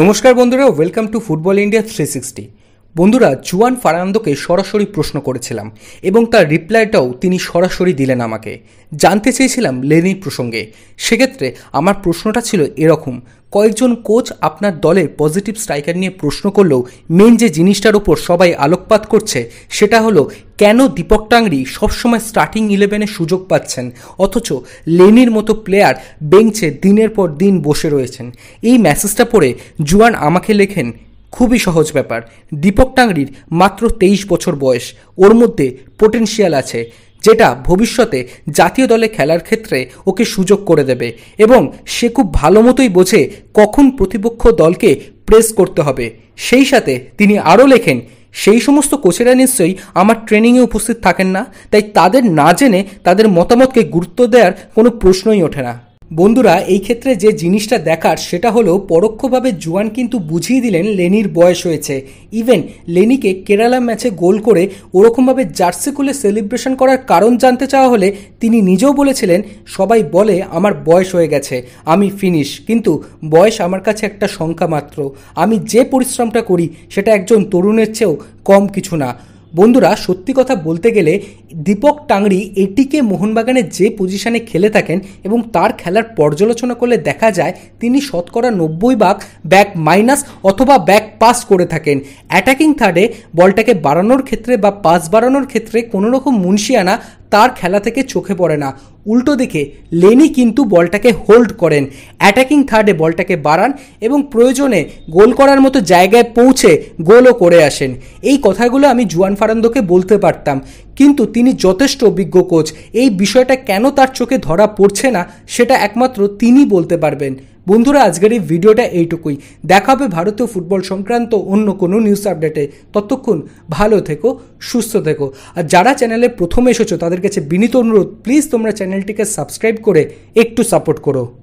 নমস্কার বন্ধুরা welcome to football India three sixty বন্ধুরা জুয়ান ফার্নান্দোকে সরাসরি প্রশ্ন করেছিলাম এবং তার রিপ্লাইটাও তিনি সরাসরি দিলেন আমাকে জানতে চেয়েছিলাম লেনির প্রসঙ্গে সেক্ষেত্রে আমার প্রশ্নটা ছিল এরকম কয়েকজন কোচ আপনার দলের পজিটিভ স্ট্রাইকার নিয়ে প্রশ্ন করলেও মেন যে জিনিসটার উপর সবাই আলোকপাত করছে সেটা হলো কেন দীপক টাংরি সবসময় স্টার্টিং ইলেভেনে সুযোগ পাচ্ছেন অথচ লেনির মতো প্লেয়ার বেঞ্চে দিনের পর দিন বসে রয়েছেন এই মেসেজটা পড়ে জুয়ান আমাকে লেখেন খুবই সহজ ব্যাপার দীপক টাংরির মাত্র তেইশ বছর বয়স ওর মধ্যে পোটেনশিয়াল আছে যেটা ভবিষ্যতে জাতীয় দলে খেলার ক্ষেত্রে ওকে সুযোগ করে দেবে এবং সে খুব ভালো মতোই বোঝে কখন প্রতিপক্ষ দলকে প্রেস করতে হবে সেই সাথে তিনি আরও লেখেন সেই সমস্ত কোচেরা নিশ্চয়ই আমার ট্রেনিংয়ে উপস্থিত থাকেন না তাই তাদের না জেনে তাদের মতামতকে গুরুত্ব দেওয়ার কোনো প্রশ্নই ওঠে না বন্ধুরা এই ক্ষেত্রে যে জিনিসটা দেখার সেটা হলো পরোক্ষভাবে জুয়ান কিন্তু বুঝিয়ে দিলেন লেনির বয়স হয়েছে ইভেন লেনিকে কেরালা ম্যাচে গোল করে ওরকমভাবে জার্সি খুলে সেলিব্রেশন করার কারণ জানতে চাওয়া হলে তিনি নিজেও বলেছিলেন সবাই বলে আমার বয়স হয়ে গেছে আমি ফিনিশ কিন্তু বয়স আমার কাছে একটা সংখ্যা মাত্র আমি যে পরিশ্রমটা করি সেটা একজন তরুণের চেয়েও কম কিছু না বন্ধুরা সত্যি কথা বলতে গেলে দীপক টাংরি এটিকে মোহনবাগানে যে পজিশনে খেলে থাকেন এবং তার খেলার পর্যালোচনা করলে দেখা যায় তিনি শতকরা নব্বই ভাগ ব্যাক মাইনাস অথবা ব্যাক পাস করে থাকেন অ্যাটাকিং থার্ডে বলটাকে বাড়ানোর ক্ষেত্রে বা পাস বাড়ানোর ক্ষেত্রে কোনো রকম মুন্সিয়ানা তার খেলা থেকে চোখে পড়ে না উল্টো দিকে লেনি কিন্তু বলটাকে হোল্ড করেন অ্যাটাকিং থার্ডে বলটাকে বাড়ান এবং প্রয়োজনে গোল করার মতো জায়গায় পৌঁছে গোলও করে আসেন এই কথাগুলো আমি জুয়ান ফারান্দোকে বলতে পারতাম কিন্তু তিনি যথেষ্ট অভিজ্ঞ কোচ এই বিষয়টা কেন তার চোখে ধরা পড়ছে না সেটা একমাত্র তিনি বলতে পারবেন বন্ধুরা আজকের এই ভিডিওটা এইটুকুই দেখা হবে ভারতীয় ফুটবল সংক্রান্ত অন্য কোনো নিউজ আপডেটে ততক্ষণ ভালো থেকো সুস্থ থেকো আর যারা চ্যানেলে প্রথমে এসেছো তাদের কাছে বিনীত অনুরোধ প্লিজ তোমরা চ্যানেলটিকে সাবস্ক্রাইব করে একটু সাপোর্ট করো